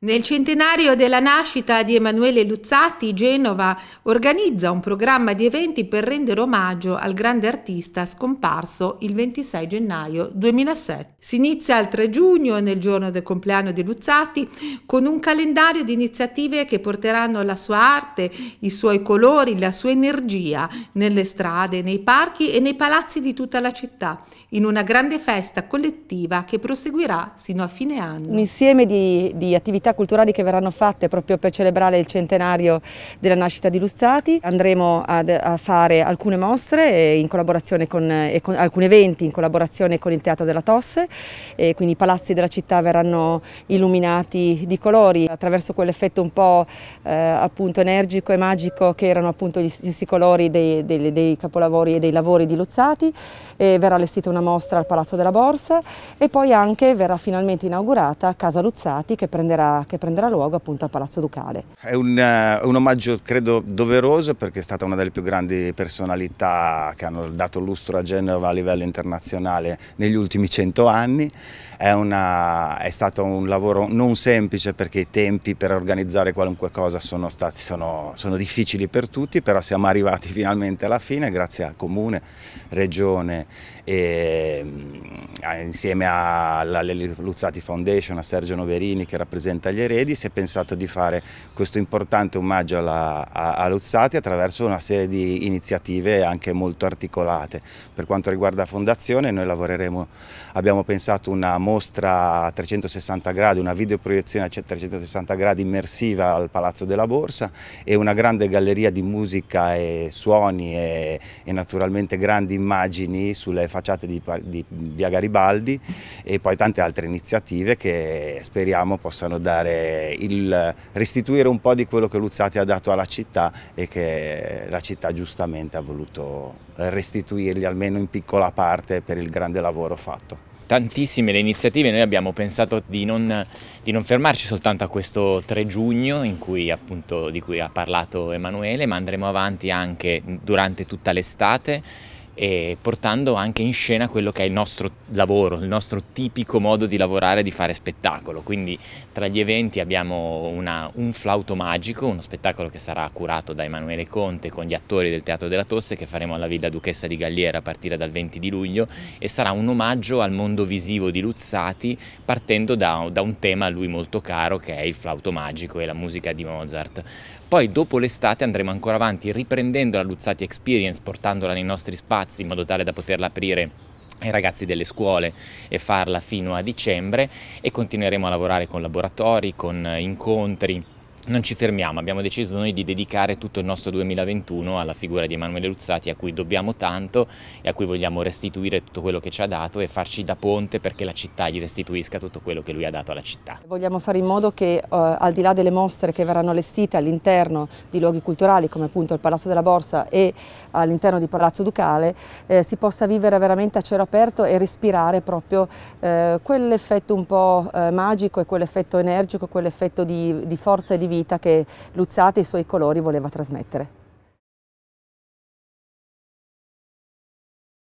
Nel centenario della nascita di Emanuele Luzzatti, Genova organizza un programma di eventi per rendere omaggio al grande artista scomparso il 26 gennaio 2007. Si inizia il 3 giugno, nel giorno del compleanno di Luzzatti, con un calendario di iniziative che porteranno la sua arte, i suoi colori, la sua energia nelle strade, nei parchi e nei palazzi di tutta la città, in una grande festa collettiva che proseguirà sino a fine anno. Un insieme di, di attività attività culturali che verranno fatte proprio per celebrare il centenario della nascita di Luzzati. Andremo ad, a fare alcune mostre eh, in collaborazione con, eh, con, alcuni eventi in collaborazione con il Teatro della Tosse, eh, quindi i palazzi della città verranno illuminati di colori attraverso quell'effetto un po' eh, appunto energico e magico che erano appunto gli stessi colori dei, dei, dei capolavori e dei lavori di Luzzati. E verrà allestita una mostra al Palazzo della Borsa e poi anche verrà finalmente inaugurata Casa Luzzati che prenderà che prenderà luogo appunto al Palazzo Ducale. È un, eh, un omaggio credo doveroso perché è stata una delle più grandi personalità che hanno dato lustro a Genova a livello internazionale negli ultimi cento anni. È, una, è, stato un lavoro non semplice perché i tempi per organizzare qualunque cosa sono, stati, sono, sono difficili per tutti, però siamo arrivati finalmente alla fine grazie al Comune, Regione e mm, insieme alla Luzzati Foundation, a Sergio Noverini che rappresenta agli eredi si è pensato di fare questo importante omaggio alla, a, a Luzzati attraverso una serie di iniziative anche molto articolate. Per quanto riguarda la fondazione noi lavoreremo, abbiamo pensato una mostra a 360 gradi, una videoproiezione a 360 gradi immersiva al Palazzo della Borsa e una grande galleria di musica e suoni e, e naturalmente grandi immagini sulle facciate di, di Via Garibaldi e poi tante altre iniziative che speriamo possano dare dare, il restituire un po' di quello che Luzzati ha dato alla città e che la città giustamente ha voluto restituirgli almeno in piccola parte per il grande lavoro fatto tantissime le iniziative, noi abbiamo pensato di non, di non, fermarci soltanto a questo 3 giugno cui, appunto, di cui ha parlato Emanuele, ma andremo avanti anche durante tutta l'estate e portando anche in scena quello che è il nostro lavoro, il nostro tipico modo di lavorare, e di fare spettacolo. Quindi tra gli eventi abbiamo una, un flauto magico, uno spettacolo che sarà curato da Emanuele Conte con gli attori del Teatro della Tosse che faremo alla Villa Duchessa di Galliera a partire dal 20 di luglio e sarà un omaggio al mondo visivo di Luzzati partendo da, da un tema a lui molto caro che è il flauto magico e la musica di Mozart. Poi dopo l'estate andremo ancora avanti riprendendo la Luzzati Experience, portandola nei nostri spazi ragazzi in modo tale da poterla aprire ai ragazzi delle scuole e farla fino a dicembre e continueremo a lavorare con laboratori, con incontri non ci fermiamo, abbiamo deciso noi di dedicare tutto il nostro 2021 alla figura di Emanuele Luzzati a cui dobbiamo tanto e a cui vogliamo restituire tutto quello che ci ha dato e farci da ponte perché la città gli restituisca tutto quello che lui ha dato alla città. Vogliamo fare in modo che uh, al di là delle mostre che verranno allestite all'interno di luoghi culturali come appunto il Palazzo della Borsa e all'interno di Palazzo Ducale eh, si possa vivere veramente a cielo aperto e respirare proprio eh, quell'effetto un po' eh, magico e quell'effetto energico, quell'effetto di, di forza e di vita vita che Luzzate e i suoi colori voleva trasmettere.